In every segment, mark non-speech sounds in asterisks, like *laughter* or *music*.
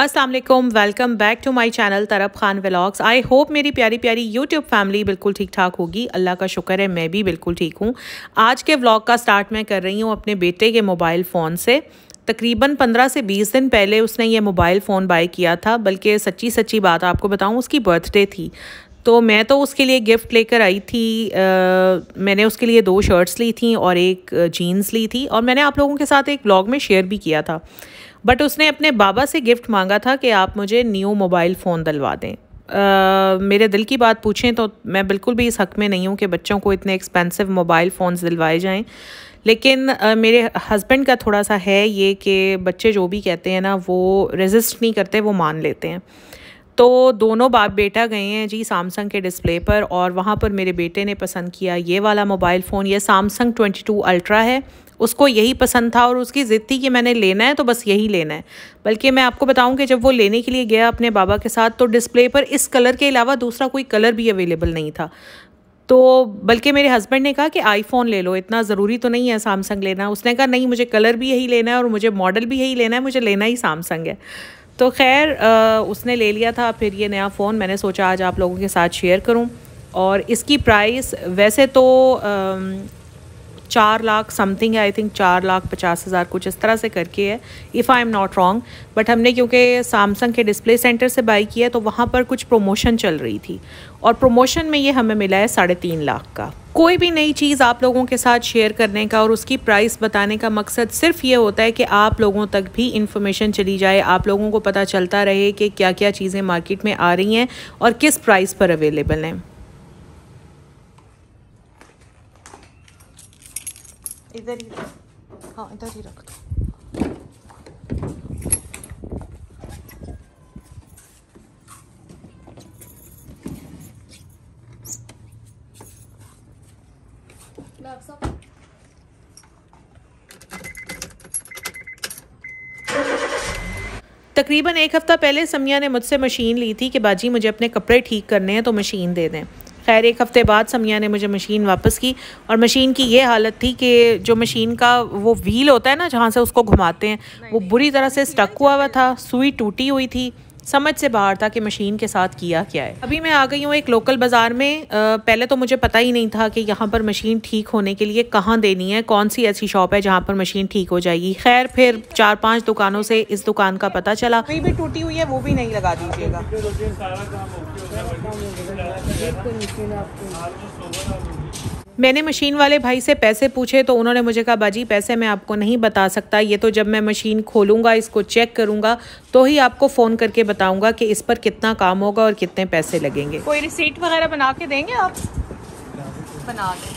Aslam welcome back to my channel Tarab Khan vlogs I hope मेरी प्यारी प्यारी यूट्यूब फैमिली बिल्कुल ठीक ठाक होगी अल्लाह का शुक्र है मैं भी बिल्कुल ठीक हूँ आज के व्लाग का स्टार्ट मैं कर रही हूँ अपने बेटे के मोबाइल फ़ोन से तकरीबन पंद्रह से बीस दिन पहले उसने ये मोबाइल फ़ोन बाई किया था बल्कि सच्ची सच्ची बात आपको बताऊँ उसकी बर्थडे थी तो मैं तो उसके लिए गिफ़्ट लेकर आई थी आ, मैंने उसके लिए दो शर्ट्स ली थी और एक जीन्स ली थी और मैंने आप लोगों के साथ एक ब्लॉग में शेयर भी किया था बट उसने अपने बाबा से गिफ्ट मांगा था कि आप मुझे न्यू मोबाइल फ़ोन दिलवा दें Uh, मेरे दिल की बात पूछें तो मैं बिल्कुल भी इस हक़ में नहीं हूँ कि बच्चों को इतने एक्सपेंसिव मोबाइल फ़ोन्स दिलवाए जाएं लेकिन uh, मेरे हस्बैंड का थोड़ा सा है ये कि बच्चे जो भी कहते हैं ना वो रेजिस्ट नहीं करते वो मान लेते हैं तो दोनों बाप बेटा गए हैं जी सैमसंग के डिस्प्ले पर और वहाँ पर मेरे बेटे ने पसंद किया ये वाला मोबाइल फ़ोन ये सैमसंग ट्वेंटी अल्ट्रा है उसको यही पसंद था और उसकी ज़िद थी कि मैंने लेना है तो बस यही लेना है बल्कि मैं आपको बताऊं कि जब वो लेने के लिए गया अपने बाबा के साथ तो डिस्प्ले पर इस कलर के अलावा दूसरा कोई कलर भी अवेलेबल नहीं था तो बल्कि मेरे हस्बैंड ने कहा कि आईफोन ले लो इतना ज़रूरी तो नहीं है सैमसंग लेना उसने कहा नहीं मुझे कलर भी यही लेना है और मुझे मॉडल भी यही लेना है मुझे लेना ही सैमसंग है तो खैर उसने ले लिया था फिर ये नया फ़ोन मैंने सोचा आज आप लोगों के साथ शेयर करूँ और इसकी प्राइस वैसे तो आ, चार लाख समथिंग है आई थिंक चार लाख पचास हज़ार कुछ इस तरह से करके है if I am not wrong but हमने क्योंकि सैमसंग के डिस्प्ले सेंटर से बाई किया तो वहाँ पर कुछ प्रोमोशन चल रही थी और प्रोमोशन में ये हमें मिला है साढ़े तीन लाख का कोई भी नई चीज़ आप लोगों के साथ शेयर करने का और उसकी प्राइस बताने का मकसद सिर्फ ये होता है कि आप लोगों तक भी इन्फॉर्मेशन चली जाए आप लोगों को पता चलता रहे कि क्या क्या चीज़ें मार्केट में आ रही हैं और किस प्राइस पर अवेलेबल हैं इधर ही हाँ इधर ही रख दो तकरीबन एक हफ़्ता पहले समिया ने मुझसे मशीन ली थी कि बाजी मुझे अपने कपड़े ठीक करने हैं तो मशीन दे दें खैर एक हफ़्ते बाद समिया ने मुझे मशीन वापस की और मशीन की ये हालत थी कि जो मशीन का वो व्हील होता है ना जहाँ से उसको घुमाते हैं वो बुरी तरह से स्टक हुआ हुआ था सुई टूटी हुई थी समझ से बाहर था कि मशीन के साथ किया क्या है अभी मैं आ गई हूँ एक लोकल बाज़ार में आ, पहले तो मुझे पता ही नहीं था कि यहाँ पर मशीन ठीक होने के लिए कहाँ देनी है कौन सी ऐसी शॉप है जहाँ पर मशीन ठीक हो जाएगी खैर फिर चार पांच दुकानों से इस दुकान का पता चला भी टूटी हुई है वो भी नहीं लगा दीजिएगा मैंने मशीन वाले भाई से पैसे पूछे तो उन्होंने मुझे कहा बाजी पैसे मैं आपको नहीं बता सकता ये तो जब मैं मशीन खोलूँगा इसको चेक करूँगा तो ही आपको फ़ोन करके बताऊँगा कि इस पर कितना काम होगा और कितने पैसे लगेंगे कोई रिसीट वगैरह बना के देंगे आप बना दें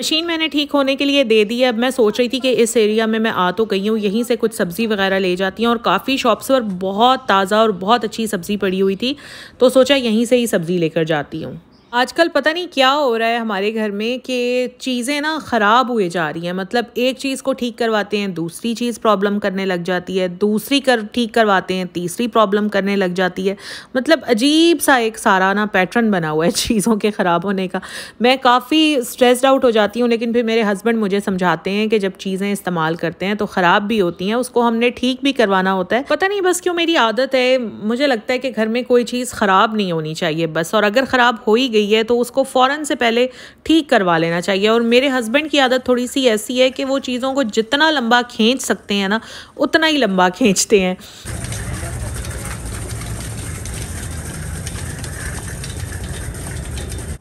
मशीन मैंने ठीक होने के लिए दे दी है अब मैं सोच रही थी कि इस एरिया में मैं आ तो गई हूँ यहीं से कुछ सब्ज़ी वगैरह ले जाती हूँ और काफ़ी शॉप्स पर बहुत ताज़ा और बहुत अच्छी सब्ज़ी पड़ी हुई थी तो सोचा यहीं से ही सब्ज़ी लेकर जाती हूँ आजकल पता नहीं क्या हो रहा है हमारे घर में कि चीज़ें ना ख़राब हुए जा रही हैं मतलब एक चीज़ को ठीक करवाते हैं दूसरी चीज़ प्रॉब्लम करने लग जाती है दूसरी कर ठीक करवाते हैं तीसरी प्रॉब्लम करने लग जाती है मतलब अजीब सा एक सारा ना पैटर्न बना हुआ है *laughs* चीज़ों के ख़राब होने का मैं काफ़ी स्ट्रेस्ड आउट हो जाती हूँ लेकिन फिर मेरे हस्बैंड मुझे समझाते हैं कि जब चीज़ें इस्तेमाल करते हैं तो ख़राब भी होती हैं उसको हमने ठीक भी करवाना होता है पता नहीं बस क्यों मेरी आदत है मुझे लगता है कि घर में कोई चीज़ ख़राब नहीं होनी चाहिए बस और अगर ख़राब हो ही गई है तो उसको फ़ौरन से पहले ठीक करवा लेना चाहिए और मेरे हस्बैंड की आदत थोड़ी सी ऐसी है कि वो चीज़ों को जितना लंबा खींच सकते हैं ना उतना ही लंबा खींचते हैं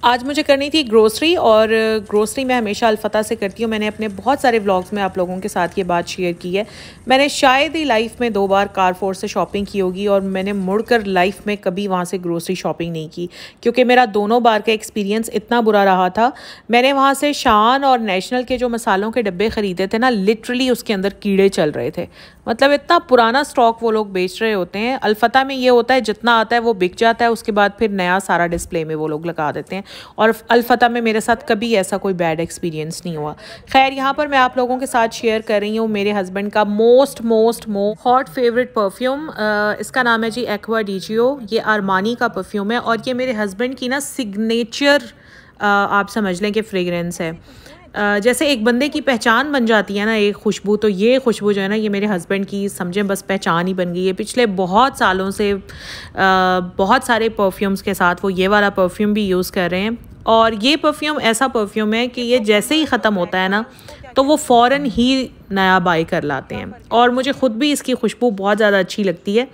आज मुझे करनी थी ग्रोसरी और ग्रोसरी मैं हमेशा अलफता से करती हूँ मैंने अपने बहुत सारे व्लॉग्स में आप लोगों के साथ ये बात शेयर की है मैंने शायद ही लाइफ में दो बार कारफोर से शॉपिंग की होगी और मैंने मुड़कर लाइफ में कभी वहाँ से ग्रोसरी शॉपिंग नहीं की क्योंकि मेरा दोनों बार का एक्सपीरियंस इतना बुरा रहा था मैंने वहाँ से शान और नेशनल के जो मसालों के डब्बे ख़रीदे थे ना लिटरली उसके अंदर कीड़े चल रहे थे मतलब इतना पुराना स्टॉक वो लोग बेच रहे होते हैं अलफता में ये होता है जितना आता है वो बिक जाता है उसके बाद फिर नया सारा डिस्प्ले में वो लोग लगा देते हैं और अलफतः में मेरे साथ कभी ऐसा कोई बैड एक्सपीरियंस नहीं हुआ खैर यहाँ पर मैं आप लोगों के साथ शेयर कर रही हूँ मेरे हस्बैंड का मोस्ट मोस्ट मो हॉट फेवरेट परफ्यूम इसका नाम है जी एक्वा डीजियो ये आरमानी का परफ्यूम है और ये मेरे हस्बैंड की ना सिग्नेचर आप समझ लें कि फ्रेगरेंस है जैसे एक बंदे की पहचान बन जाती है ना एक खुशबू तो ये खुशबू जो है ना ये मेरे हस्बैंड की समझें बस पहचान ही बन गई है पिछले बहुत सालों से बहुत सारे परफ्यूम्स के साथ वो ये वाला परफ्यूम भी यूज़ कर रहे हैं और ये परफ्यूम ऐसा परफ्यूम है कि ये जैसे ही ख़त्म होता है ना तो वो फ़ौर ही नया बाय कर लाते हैं और मुझे ख़ुद भी इसकी खुशबू बहुत ज़्यादा अच्छी लगती है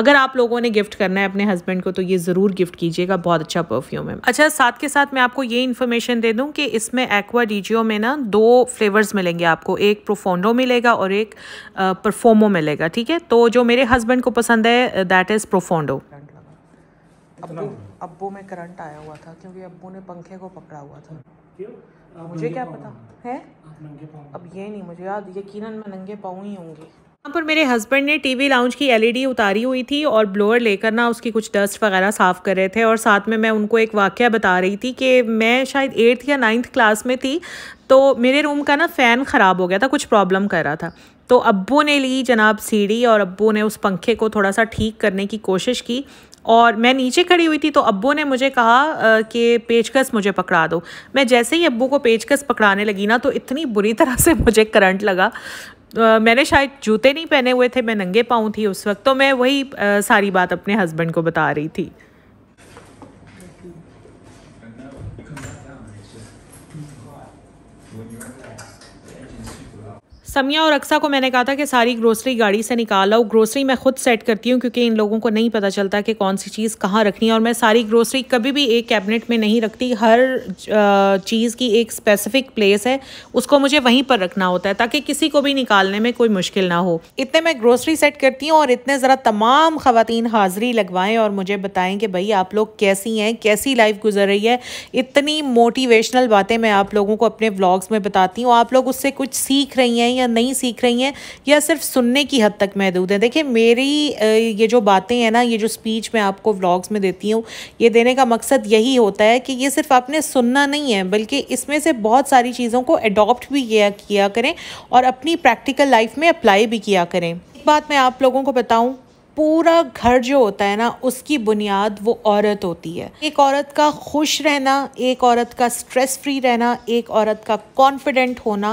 अगर आप लोगों ने गिफ्ट करना है अपने हस्बैंड को तो ये ज़रूर गिफ्ट कीजिएगा बहुत अच्छा परफ्यूम है अच्छा साथ के साथ मैं आपको ये इन्फॉर्मेशन दे दूँ कि इसमें एक्वा डीजियो में ना दो फ्लेवर्स मिलेंगे आपको एक प्रोफोंडो मिलेगा और एक परफोमो मिलेगा ठीक है तो जो मेरे हस्बैंड को पसंद है दैट इज़ प्रोफोंडो अबू अब्बू में करंट आया हुआ था क्योंकि अबू ने पंखे को पकड़ा हुआ था क्यों मुझे क्या पता है अब ये नहीं मुझे याद यकीन मैं नंगे पाऊँ ही होंगी यहाँ पर मेरे हस्बैंड ने टीवी लाउंज की एलईडी e उतारी हुई थी और ब्लोअर लेकर ना उसकी कुछ डस्ट वगैरह साफ़ कर रहे थे और साथ में मैं उनको एक वाक्य बता रही थी कि मैं शायद एट्थ या नाइन्थ क्लास में थी तो मेरे रूम का ना फ़ैन ख़राब हो गया था कुछ प्रॉब्लम कर रहा था तो अब्बू ने ली जनाब सीढ़ी और अब्बू ने उस पंखे को थोड़ा सा ठीक करने की कोशिश की और मैं नीचे खड़ी हुई थी तो अब्बू ने मुझे कहा कि पेचकस मुझे पकड़ा दो मैं जैसे ही अब्बू को पेचकस पकड़ाने लगी ना तो इतनी बुरी तरह से मुझे करंट लगा Uh, मैंने शायद जूते नहीं पहने हुए थे मैं नंगे पाऊँ थी उस वक्त तो मैं वही uh, सारी बात अपने हस्बैंड को बता रही थी समिया और अक्सा को मैंने कहा था कि सारी ग्रोसरी गाड़ी से निकाल लो ग्रोसरी मैं खुद सेट करती हूँ क्योंकि इन लोगों को नहीं पता चलता कि कौन सी चीज़ कहाँ रखनी है और मैं सारी ग्रोसरी कभी भी एक कैबिनेट में नहीं रखती हर चीज़ की एक स्पेसिफिक प्लेस है उसको मुझे वहीं पर रखना होता है ताकि किसी को भी निकालने में कोई मुश्किल ना हो इतने मैं ग्रोसरी सेट करती हूँ और इतने ज़रा तमाम खातन हाजिरी लगवाएँ और मुझे बताएँ कि भाई आप लोग कैसी हैं कैसी लाइफ गुजर रही है इतनी मोटिवेशनल बातें मैं आप लोगों को अपने ब्लॉग्स में बताती हूँ आप लोग उससे कुछ सीख रही हैं या नहीं सीख रही हैं या सिर्फ सुनने की हद तक महदूद हैं देखिए मेरी ये जो बातें हैं ना ये जो स्पीच मैं आपको व्लॉग्स में देती हूँ ये देने का मकसद यही होता है कि ये सिर्फ आपने सुनना नहीं है बल्कि इसमें से बहुत सारी चीज़ों को एडॉप्ट भी किया किया करें और अपनी प्रैक्टिकल लाइफ में अप्लाई भी किया करें एक बात मैं आप लोगों को बताऊँ पूरा घर जो होता है ना उसकी बुनियाद वो औरत होती है एक औरत का खुश रहना एक औरत का स्ट्रेस फ्री रहना एक औरत का कॉन्फिडेंट होना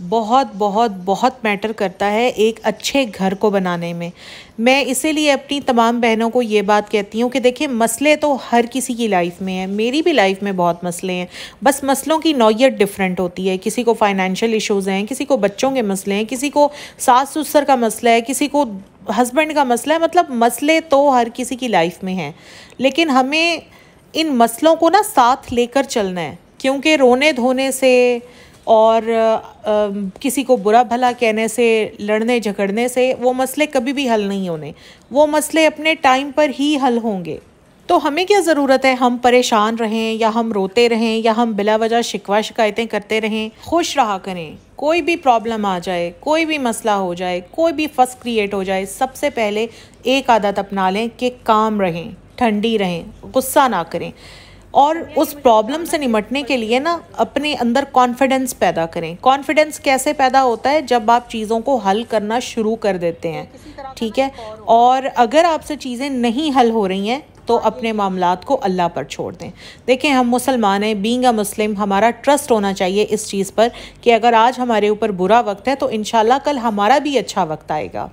बहुत बहुत बहुत मैटर करता है एक अच्छे घर को बनाने में मैं इसीलिए अपनी तमाम बहनों को ये बात कहती हूँ कि देखिए मसले तो हर किसी की लाइफ में है मेरी भी लाइफ में बहुत मसले हैं बस मसलों की नौीयत डिफरेंट होती है किसी को फाइनेंशियल इश्यूज़ हैं किसी को बच्चों के मसले हैं किसी को सास सुसर का मसला है किसी को हस्बैंड का मसला है मतलब मसले तो हर किसी की लाइफ में हैं लेकिन हमें इन मसलों को ना साथ लेकर चलना है क्योंकि रोने धोने से और आ, किसी को बुरा भला कहने से लड़ने झगड़ने से वो मसले कभी भी हल नहीं होने वो मसले अपने टाइम पर ही हल होंगे तो हमें क्या ज़रूरत है हम परेशान रहें या हम रोते रहें या हम बिला वजह शिकवा शिकायतें करते रहें खुश रहा करें कोई भी प्रॉब्लम आ जाए कोई भी मसला हो जाए कोई भी फस क्रिएट हो जाए सबसे पहले एक आदत अपना लें कि काम रहें ठंडी रहें गुस्सा ना करें और उस प्रॉब्लम से निपटने के लिए ना अपने अंदर कॉन्फिडेंस पैदा करें कॉन्फिडेंस कैसे पैदा होता है जब आप चीज़ों को हल करना शुरू कर देते हैं ठीक है और अगर आपसे चीज़ें नहीं हल हो रही हैं तो अपने मामला को अल्लाह पर छोड़ दें देखें हम मुसलमान हैं बींग अ मुस्लिम हमारा ट्रस्ट होना चाहिए इस चीज़ पर कि अगर आज हमारे ऊपर बुरा वक्त है तो इन कल हमारा भी अच्छा वक्त आएगा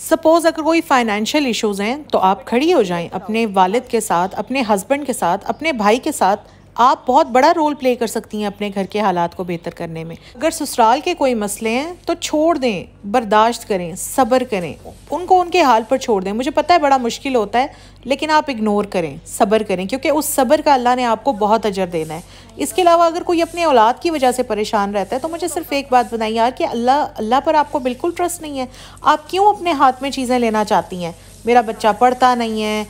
सपोज़ अगर कोई फाइनेंशियल इश्यूज़ हैं तो आप खड़ी हो जाएं अपने वालिद के साथ अपने हस्बैंड के साथ अपने भाई के साथ आप बहुत बड़ा रोल प्ले कर सकती हैं अपने घर के हालात को बेहतर करने में अगर ससुराल के कोई मसले हैं तो छोड़ दें बर्दाश्त करें सब्र करें उनको उनके हाल पर छोड़ दें मुझे पता है बड़ा मुश्किल होता है लेकिन आप इग्नोर करें सब्र करें क्योंकि उस सब्र का अल्लाह ने आपको बहुत अजर देना है इसके अलावा अगर कोई अपने औलाद की वजह से परेशान रहता है तो मुझे सिर्फ एक बात बताइए यार कि अल्लाह अल्लाह पर आपको बिल्कुल ट्रस्ट नहीं है आप क्यों अपने हाथ में चीज़ें लेना चाहती हैं मेरा बच्चा पढ़ता नहीं है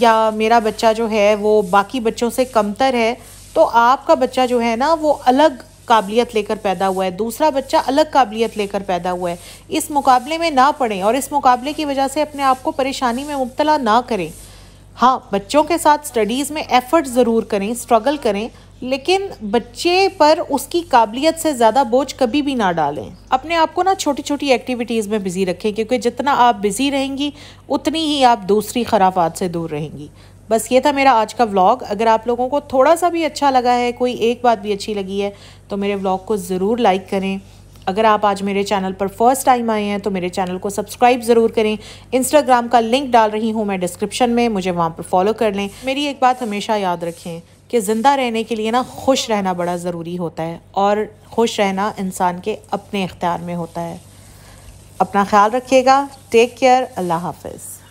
या मेरा बच्चा जो है वो बाकी बच्चों से कमतर है तो आपका बच्चा जो है ना वो अलग काबिलियत लेकर पैदा हुआ है दूसरा बच्चा अलग काबिलियत लेकर पैदा हुआ है इस मुकाबले में ना पढ़ें और इस मुकाबले की वजह से अपने आप को परेशानी में मुबतला ना करें हाँ बच्चों के साथ स्टडीज़ में एफ़र्ट ज़रूर करें स्ट्रगल करें लेकिन बच्चे पर उसकी काबिलियत से ज़्यादा बोझ कभी भी ना डालें अपने आप को ना छोटी छोटी एक्टिविटीज़ में बिज़ी रखें क्योंकि जितना आप बिज़ी रहेंगी उतनी ही आप दूसरी खराफात से दूर रहेंगी बस ये था मेरा आज का व्लॉग अगर आप लोगों को थोड़ा सा भी अच्छा लगा है कोई एक बात भी अच्छी लगी है तो मेरे व्लॉग को ज़रूर लाइक करें अगर आप आज मेरे चैनल पर फर्स्ट टाइम आए हैं तो मेरे चैनल को सब्सक्राइब ज़रूर करें इंस्टाग्राम का लिंक डाल रही हूँ मैं डिस्क्रिप्शन में मुझे वहाँ पर फॉलो कर लें मेरी एक बात हमेशा याद रखें कि ज़िंदा रहने के लिए ना खुश रहना बड़ा ज़रूरी होता है और खुश रहना इंसान के अपने इख्तियार में होता है अपना ख्याल रखिएगा टेक केयर अल्लाह हाफिज़